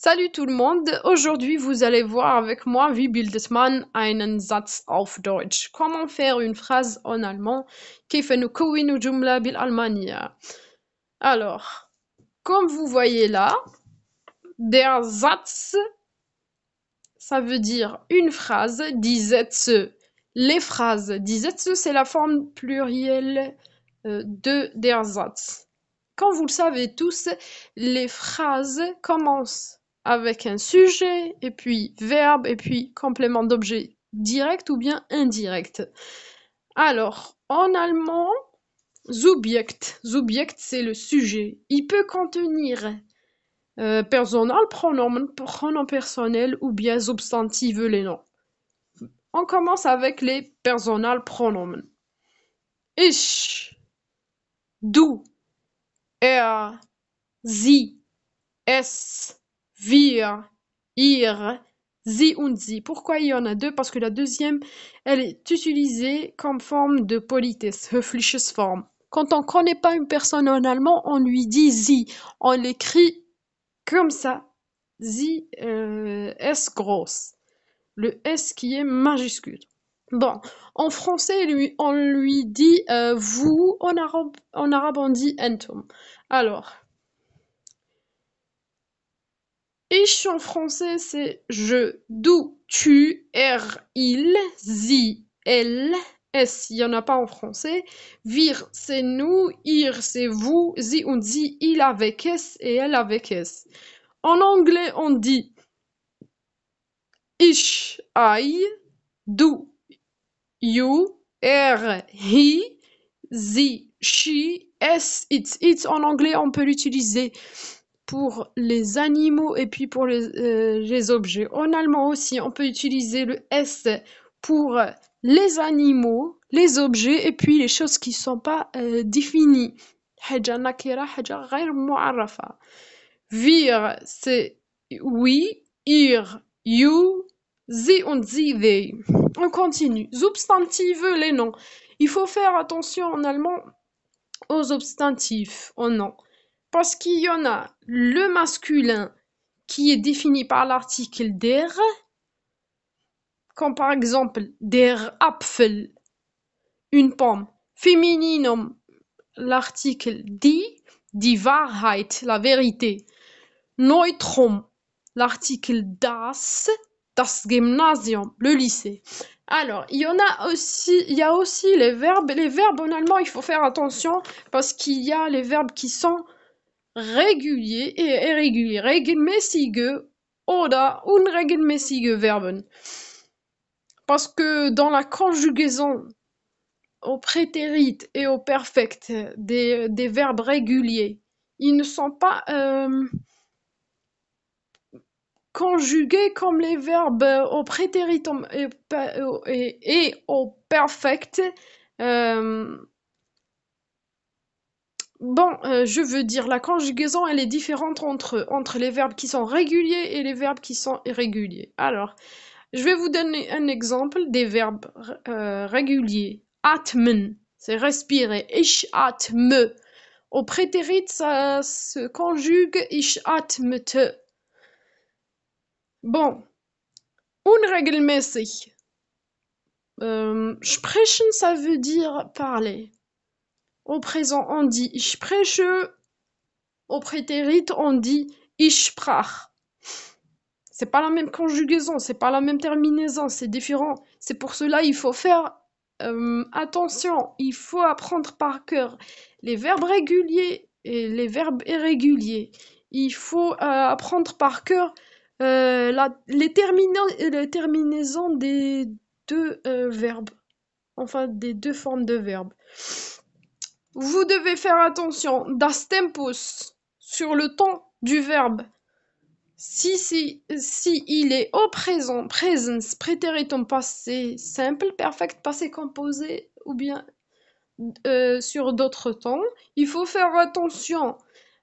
Salut tout le monde, aujourd'hui vous allez voir avec moi wie bildet man einen Satz auf Deutsch. Comment faire une phrase en allemand Alors, comme vous voyez là, der Satz ça veut dire une phrase, die Sätze. Les phrases, die Sätze c'est la forme plurielle euh, de der Satz. Comme vous le savez tous, les phrases commencent avec un sujet, et puis verbe, et puis complément d'objet direct ou bien indirect. Alors, en allemand, Subjekt. Subjekt, c'est le sujet. Il peut contenir personal euh, personnel, pronom, personnel ou bien substantive, les noms. On commence avec les personnal pronoms. Ich, du, er, sie, es, wir, ihr, sie und sie. Pourquoi il y en a deux Parce que la deuxième, elle est utilisée comme forme de politesse, höfliches Form. Quand on ne connaît pas une personne en allemand, on lui dit sie. On l'écrit comme ça. Sie euh, S grosse. Le S qui est majuscule. Bon, en français, lui, on lui dit euh, vous, en arabe, en arabe on dit entum. Alors, Ich en français c'est je, du, tu, er, il, sie, elle, S, il n'y en a pas en français. Wir, c'est nous. Ir, c'est vous. Sie, on dit il avec S et elle avec S. En anglais, on dit ich, I, du, you, er, he, sie, she, S, it. It, en anglais, on peut l'utiliser pour les animaux et puis pour euh, les, objets. En allemand aussi, on peut utiliser le S pour les animaux, les objets et puis les choses qui ne sont pas euh, définies. Wir, c'est oui, ir, you, sie und sie, they. On continue. Substantive, les noms. Il faut faire attention en allemand aux substantifs, aux noms. Parce qu'il y en a le masculin qui est défini par l'article der, comme par exemple der Apfel, une pomme. FEMININUM, l'article die, die Wahrheit, la vérité. Neutrum, l'article das, das Gymnasium, le lycée. Alors, il y en a aussi, il y a aussi les verbes. Les verbes en allemand, il faut faire attention parce qu'il y a les verbes qui sont régulier et irrégulier. Regelmäßige oder unregelmäßige Verben. Parce que dans la conjugaison au prétérit et au perfect des, des, verbes réguliers, ils ne sont pas euh, conjugués comme les verbes au prétérit et, au perfect. Euh, Bon, euh, je veux dire, la conjugaison, elle est différente entre, entre les verbes qui sont réguliers et les verbes qui sont irréguliers. Alors, je vais vous donner un exemple des verbes euh, réguliers. Atmen, c'est respirer. Ich atme. Au prétérit, ça se conjugue ich atmete. Bon. Unregelmäßig. Euh, sprechen, ça veut dire parler. Au présent on dit Ich spreche. Au prétérit on dit Ich sprach. C'est pas la même conjugaison, c'est pas la même terminaison, c'est différent. C'est pour cela il faut faire euh, attention, il faut apprendre par cœur les verbes réguliers et les verbes irréguliers. Il faut euh, apprendre par cœur euh, la, les, les, terminaisons des deux verbes, enfin des deux formes de verbes. Vous devez faire attention das sur le temps du verbe si il est au présent, presence, prétéritum passé simple, perfect, passé composé ou bien euh, sur d'autres temps, il faut faire attention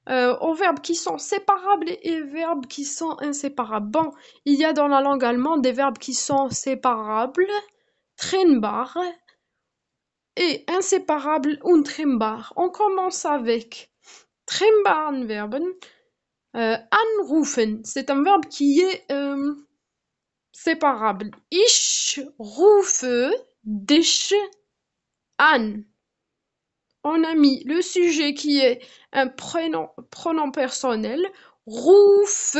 euh, aux verbes qui sont séparables et verbes qui sont inséparables. Bon, il y a dans la langue allemande des verbes qui sont séparables, trennbar, et inséparable untrennbar. On commence avec un Verben. Euh, anrufen, c'est un verbe qui est euh, séparable. Ich rufe dich an. On a mis le sujet qui est un prénom, pronom personnel. Rufe.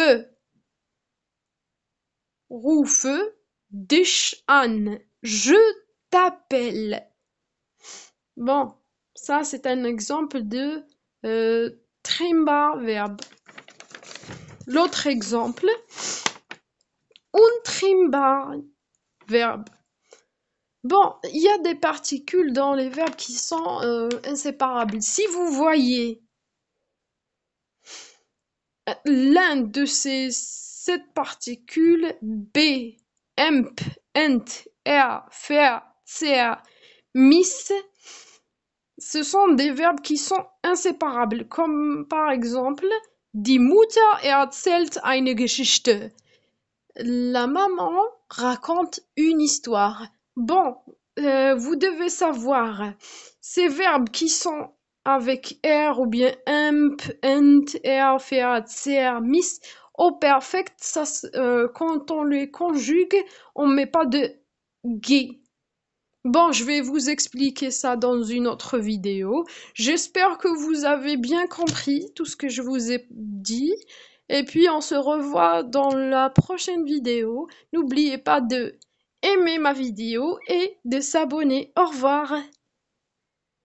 Rufe dich an. Je t'appelle. Bon, ça c'est un exemple de euh, trimbar verbe. L'autre exemple, un trimbar verbe. Bon, il y a des particules dans les verbes qui sont euh, inséparables. Si vous voyez l'un de ces sept particules, B, emp, ent, r, e fer, SER, miss, ce sont des verbes qui sont inséparables, comme par exemple Die Mutter erzählt eine Geschichte. La maman raconte une histoire. Bon, euh, vous devez savoir, ces verbes qui sont avec r » ou bien imp, ent, er, fer, ser, miss, au perfect, ça, euh, quand on les conjugue, on ne met pas de g ». Bon, je vais vous expliquer ça dans une autre vidéo. J'espère que vous avez bien compris tout ce que je vous ai dit. Et puis, on se revoit dans la prochaine vidéo. N'oubliez pas de aimer ma vidéo et de s'abonner. Au revoir